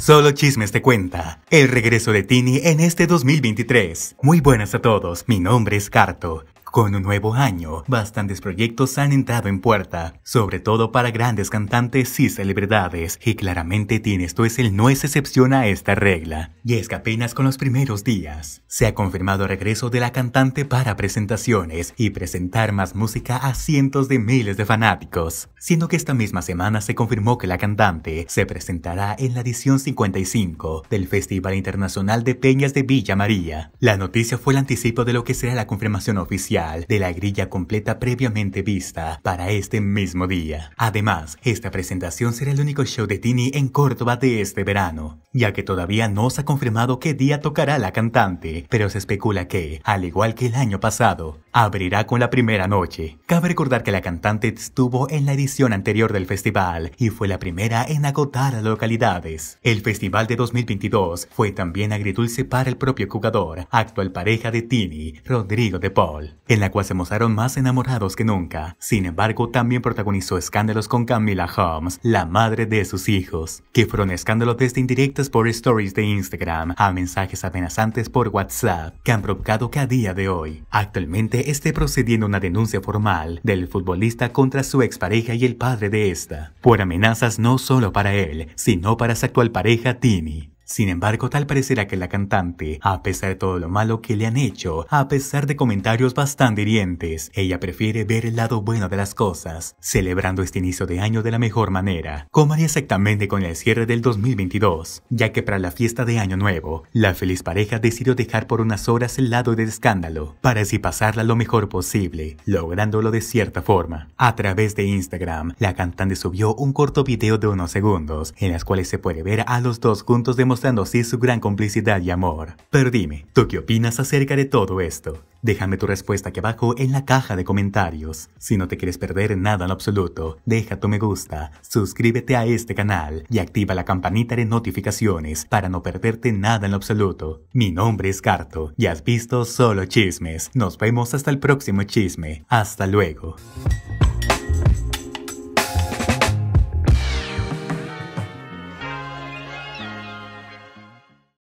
Solo Chismes te cuenta. El regreso de Tini en este 2023. Muy buenas a todos, mi nombre es Carto. Con un nuevo año, bastantes proyectos han entrado en puerta, sobre todo para grandes cantantes y celebridades, y claramente Tienes esto es el no es excepción a esta regla. Y es que apenas con los primeros días, se ha confirmado el regreso de la cantante para presentaciones y presentar más música a cientos de miles de fanáticos, sino que esta misma semana se confirmó que la cantante se presentará en la edición 55 del Festival Internacional de Peñas de Villa María. La noticia fue el anticipo de lo que será la confirmación oficial de la grilla completa previamente vista para este mismo día. Además, esta presentación será el único show de Tini en Córdoba de este verano, ya que todavía no se ha confirmado qué día tocará la cantante, pero se especula que, al igual que el año pasado, abrirá con la primera noche. Cabe recordar que la cantante estuvo en la edición anterior del festival y fue la primera en agotar a localidades. El festival de 2022 fue también agridulce para el propio jugador, actual pareja de Tini, Rodrigo de Paul en la cual se mostraron más enamorados que nunca. Sin embargo, también protagonizó escándalos con Camila Holmes, la madre de sus hijos, que fueron escándalos desde indirectas por stories de Instagram a mensajes amenazantes por WhatsApp que han provocado que a día de hoy actualmente esté procediendo una denuncia formal del futbolista contra su expareja y el padre de esta, por amenazas no solo para él, sino para su actual pareja Timmy. Sin embargo, tal parecerá que la cantante, a pesar de todo lo malo que le han hecho, a pesar de comentarios bastante hirientes, ella prefiere ver el lado bueno de las cosas, celebrando este inicio de año de la mejor manera, como haría exactamente con el cierre del 2022, ya que para la fiesta de Año Nuevo, la feliz pareja decidió dejar por unas horas el lado del escándalo, para así pasarla lo mejor posible, lográndolo de cierta forma. A través de Instagram, la cantante subió un corto video de unos segundos, en las cuales se puede ver a los dos juntos demostrando así su gran complicidad y amor. Pero dime, ¿tú qué opinas acerca de todo esto? Déjame tu respuesta aquí abajo en la caja de comentarios. Si no te quieres perder nada en absoluto, deja tu me gusta, suscríbete a este canal y activa la campanita de notificaciones para no perderte nada en absoluto. Mi nombre es Carto y has visto solo chismes. Nos vemos hasta el próximo chisme. Hasta luego.